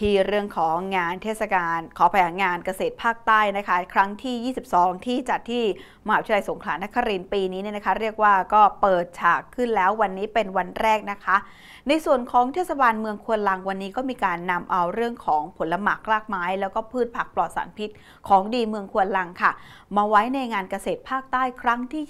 ที่เรื่องของงานเทศกาลขอแผงงานเกษตรภาคใต้นะคะครั้งที่ 22 ที่จัดที่มหาวิทยาลัยสงขลานครินทร์ปีนี้เนี่ยนะคะ เรียกว่าก็เปิดฉากขึ้นแล้ววันนี้เป็นวันแรกนะคะ ในส่วนของเทศบาลเมืองควนลังวันนี้ก็มีการนำเอาเรื่องของผลหมากรากไม้ แล้วก็พืชผักปลอดสารพิษของดีเมืองควนลังค่ะ มาไว้ในงานเกษตรภาคใต้ ครั้งที่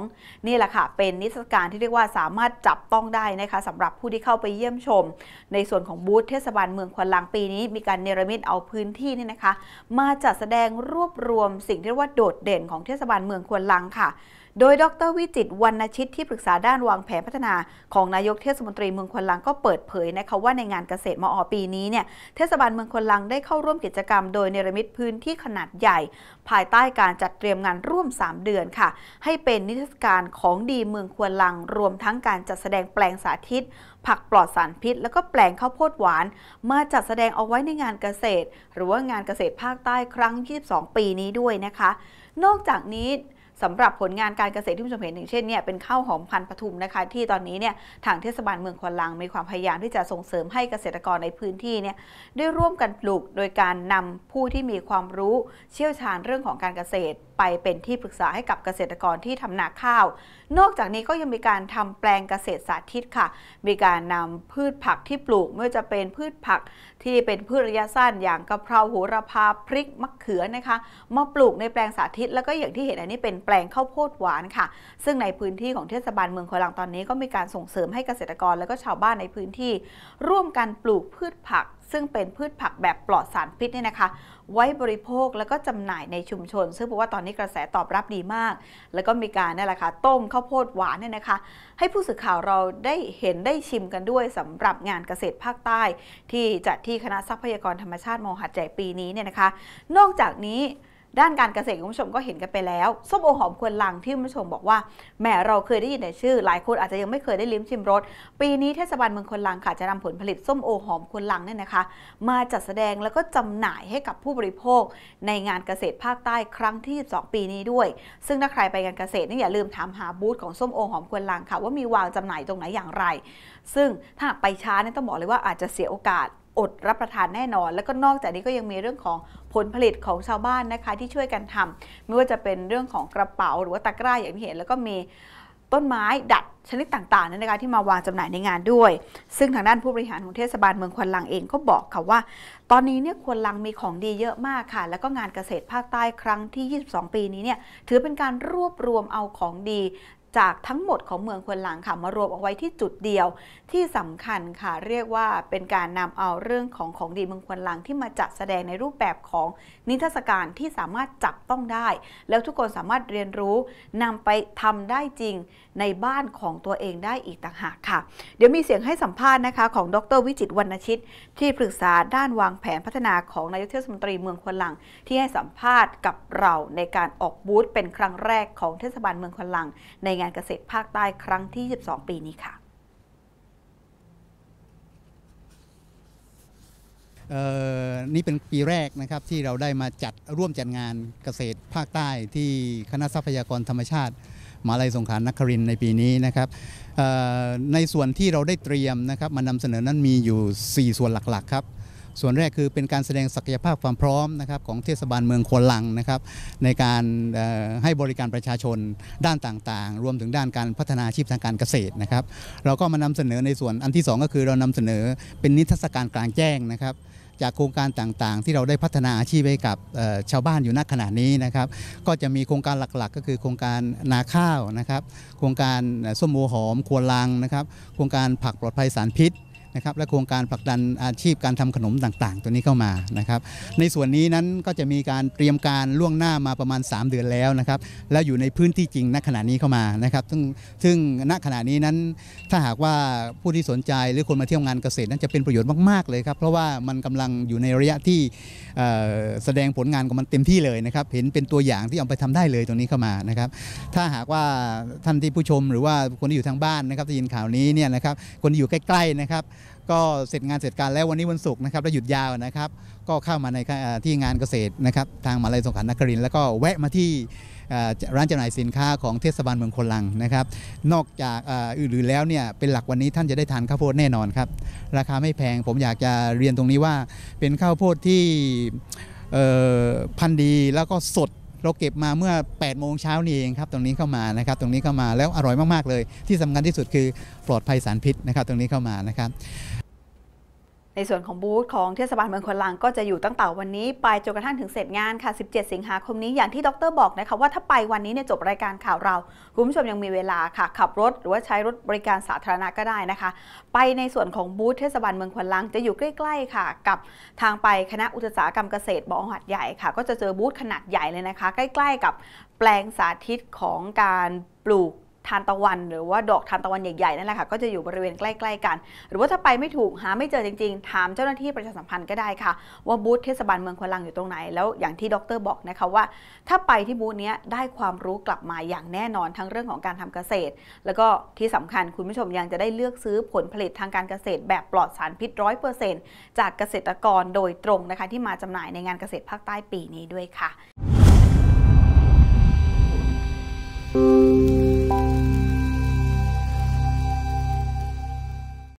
22 นี่แหละค่ะ เป็นนิทรรศการที่เรียกว่าสามารถจับต้องได้นะคะสำหรับผู้ที่เข้าไปเยี่ยมชม ในส่วนของบูธเทศบาลเมืองควนลังางปีนี้มีการเนรมิตเอาพื้นที่นี่นะคะ มาจัดแสดงรวบรวมสิ่งที่เรียกว่าโดดเด่นของเทศบาลเมืองควนลังค่ะโดยดรวิจิตวรรณชิตที่ปรึกษาด้านวางแผนพัฒนา ของนายกเทศมนตรีเมืองควนลังก็เปิดเผยนะคะว่าในงานเกษตรมอปีนี้เนี่ยเทศบาลเมืองควนลังได้เข้าร่วมกิจกรรมโดยเนรมิตพื้นที่ขนาดใหญ่ ภายใต้การจัดเตรียมงานร่วม 3 เดือนค่ะ ให้เป็นนิทรรศการของดีเมืองควนลัง รวมทั้งการจัดแสดงแปลงสาธิตผักปลอดสารพิษ แล้วก็แปลงข้าวโพดหวานมาจัดแสดงเอาไว้ในงานเกษตร หรือว่างานเกษตรภาคใต้ครั้ง22 ปีนี้ด้วยนะคะ นอกจากนี้สำหรับผลงานการเกษตรที่คุณผู้ชมเห็นอย่างเช่นเนี่ยเป็นข้าวหอมพันธุ์ปทุมนะคะที่ตอนนี้เนี่ยทางเทศบาลเมืองควนลัง มีความพยายามที่จะส่งเสริมให้เกษตรกรในพื้นที่เนี่ยได้ร่วมกันปลูกโดยการนำผู้ที่มีความรู้ เชี่ยวชาญเรื่องของการเกษตรไปเป็นที่ปรึกษาให้กับเกษตรกรที่ทำนาข้าว นอกจากนี้ก็ยังมีการทำแปลงเกษตรสาธิตค่ะ มีการนำพืชผักที่ปลูกไม่ว่าจะเป็นพืชผักที่เป็นพืชระยะสั้น อย่างกะเพราโหระพาพริกมะเขือนะคะ มาปลูกในแปลงสาธิตแล้วก็อย่างที่เห็นอันนี้เป็นแปลงข้าวโพดหวานค่ะ ซึ่งในพื้นที่ของเทศบาลเมืองอคลังตอนนี้ก็มีการส่งเสริมให้เกษตรกรและก็ชาวบ้านในพื้นที่ ร่วมกันปลูกพืชผักซึ่งเป็นพืชผักแบบปลอดสารพิษเนี่ยนะคะ ไว้บริโภคแล้วก็จำหน่ายในชุมชน ซึ่งบอกว่าตอนนี้กระแสตอบรับดีมาก แล้วก็มีการนี่แหละคะ่ะต้มข้าวโพดหวานเนี่ยนะคะ ให้ผู้สื่อข่าวเราได้เห็นได้ชิมกันด้วย สำหรับงานเกษตรภาคใต้ ที่จัดที่คณะทรัพยากรธรรมชาติมหัดใหญ่ปีนี้เนี่ยนะคะ นอกจากนี้ด้านการเกษตรคุณผู้ชมก็เห็นกันไปแล้ว ส้มโอหอมควนลังที่คุณผู้ชมบอกว่าแหมเราเคยได้ยินแต่ชื่อหลายคนอาจจะยังไม่เคยได้ลิ้มชิมรสปีนี้เทศบาลเมืองควนลังค่ะจะนำผลผลิตส้มโอหอมควนลังเนี่ยนะคะมาจัดแสดงแล้วก็จำหน่ายให้กับผู้บริโภคในงานเกษตรภาคใต้ครั้งที่ 2 ปีนี้ด้วย ซึ่งถ้าใครไปงานเกษตรนี่อย่าลืมถามหาบูธของส้มโอหอมควนลังค่ะว่ามีวางจำหน่ายตรงไหนอย่างไร ซึ่งถ้าไปช้าเนี่ยต้องบอกเลยว่าอาจจะเสียโอกาสอดรับประทานแน่นอนแล้วก็นอกจากนี้ก็ยังมีเรื่องของผลผลิตของชาวบ้านนะคะที่ช่วยกันทำไม่ว่าจะเป็นเรื่องของกระเป๋าหรือว่าตะกร้าอย่างที่เห็น แล้วก็มีต้นไม้ดัดชนิดต่างๆนั่นนะคะที่มาวางจำหน่ายในงานด้วย ซึ่งทางด้านผู้บริหารของเทศบาลเมืองควนลังเองก็บอกค่ะว่า ตอนนี้เนี่ยควนลังมีของดีเยอะมากค่ะ แล้วก็งานเกษตรภาคใต้ครั้งที่ 22 ปีนี้เนี่ยถือเป็นการรวบรวมเอาของดีจากทั้งหมดของเมืองควนหลังค่ะมารวมเอาไว้ที่จุดเดียวที่สำคัญค่ะเรียกว่าเป็นการนำเอาเรื่องของของดีเมืองควนหลังที่มาจัดแสดงในรูปแบบของนิทรรศการที่สามารถจับต้องได้ แล้วทุกคนสามารถเรียนรู้นำไปทำได้จริงในบ้านของตัวเองได้อีกต่างหากค่ะ เดี๋ยวมีเสียงให้สัมภาษณ์นะคะของ ดรวิจิตวรรณชิต ที่ปรึกษาด้านวางแผนพัฒนาของนายกเทศมนตรีเมืองควนหลัง ที่ให้สัมภาษณ์กับเราในการออกบูธเป็นครั้งแรกของเทศบาลเมืองควนหลังในงานานเกษตรภาคใต้ครั้งที่ 12 ปีนี้ค่ะนี่เป็นปีแรกนะครับที่เราได้มาจัดร่วมจัดงานเกษตรภาคใต้ที่คณะทรัพยากรธรรมชาติมาลัยสงขลานครินในปีนี้นะครับ ในส่วนที่เราได้เตรียมนะครับมานำเสนอนั้นมีอยู่ 4 ส่วนหลักๆ ครับส่วนแรกคือเป็นการแสดงศักยภาพความพร้อมนะครับของเทศบาลเมืองควนลังนะครับในการให้บริการประชาชนด้านต่างๆ รวมถึงด้านการพัฒนาอาชีพทางการเกษตรนะครับ เราก็มานำเสนอในส่วนอันที่2ก็คือเรานำเสนอเป็นนิทรรศการกลางแจ้งนะครับจากโครงการต่างๆ ที่เราได้พัฒนาอาชีพให้กับชาวบ้านอยู่ณขณะนี้นะครับ ก็จะมีโครงการหลักๆ ก็คือโครงการนาข้าวนะครับ โครงการส้มโอหอมควรลังนะครับโครงการผักปลอดภัยสารพิษนะครับและโครงการผลักดันอาชีพการทำขนมต่างๆตัวนี้เข้ามานะครับ ในส่วนนี้นั้นก็จะมีการเตรียมการล่วงหน้ามาประมาณ 3 เดือนแล้วนะครับ แล้วอยู่ในพื้นที่จริงณขณะนี้เข้ามานะครับซึ่งซึ่งณขณะนี้นั้นถ้าหากว่าผู้ที่สนใจหรือคนมาเที่ยวงานเกษตรนั้นจะเป็นประโยชน์มากๆเลยครับ เพราะว่ามันกำลังอยู่ในระยะที่แสดงผลงานของมันเต็มที่เลยนะครับเห็นเป็นตัวอย่างที่เอาไปทำได้เลยตรงนี้เข้ามานะครับ ถ้าหากว่าท่านที่ผู้ชมหรือว่าคนที่อยู่ทางบ้านนะครับจะยินข่าวนี้เนี่ยนะครับ คนที่อยู่ใกล้ๆนะครับก็เสร็จงานเสร็จการแล้ววันนี้วันศุกร์นะครับแล้วหยุดยาวนะครับก็เข้ามาในที่งานเกษตรนะครับทางมาลัยสงขลานครินแล้วก็แวะมาที่ร้านจำหน่ายสินค้าของเทศบาลเมืองคลังนะครับ นอกจากอื่นๆแล้วเนี่ยเป็นหลักวันนี้ท่านจะได้ทานข้าวโพดแน่นอนครับ ราคาไม่แพงผมอยากจะเรียนตรงนี้ว่าเป็นข้าวโพดที่พันดีแล้วก็สดเราเก็บมาเมื่อ 8 โมงเช้านี่เองครับ ตรงนี้เข้ามา นะครับ ตรงนี้เข้ามา แล้วอร่อยมาก ๆ เลย ที่สำคัญที่สุดคือ ปลอดภัยสารพิษนะครับ ตรงนี้เข้ามานะครับในส่วนของบูธของเทศบาลเมืองควนลังก็จะอยู่ตั้งแต่วันนี้ ไปจนกระทั่งถึงเสร็จงานค่ะ 17 สิงหาคมนี้อย่างที่ดรบอกนะคะว่าถ้าไปวันนี้เนี่ยจบรายการข่าวเราคุณผู้ชมยังมีเวลาค่ะขับรถหรือว่าใช้รถบริการสาธารณะก็ได้นะคะ ไปในส่วนของบูธเทศบาลเมืองควนลังจะอยู่ใกล้ ๆค่ะ กับทางไปคณะอุตสาหกรรมเกษตรบอหัดใหญ่ค่ะ ก็จะเจอบูธขนาดใหญ่เลยนะคะ ใกล้ ๆ กับแปลงสาธิตของการปลูกทานตะวันหรือว่าดอกทานตะวันใหญ่ๆนั่นแหละค่ะก็จะอยู่บริเวณใกล้ ๆกัน หรือว่าถ้าไปไม่ถูกหาไม่เจอจริงๆถามเจ้าหน้าที่ประชาสัมพันธ์ก็ได้ค่ะว่าบูธเทศบาลเมืองควนลังอยู่ตรงไหน แล้วอย่างที่ดรบอกนะคะว่า ถ้าไปที่บูธนี้ได้ความรู้กลับมาอย่างแน่นอนทั้งเรื่องของการทำเกษตร แล้วก็ที่สำคัญคุณผู้ชมยังจะได้เลือกซื้อผลผลิตทางการเกษตร แบบปลอดสารพิษร้อยเปอร์เซนต์จากเกษตรกรโดยตรงนะคะที่มาจำหน่ายในงานเกษตรภาคใต้ปีนี้ด้วยค่ะ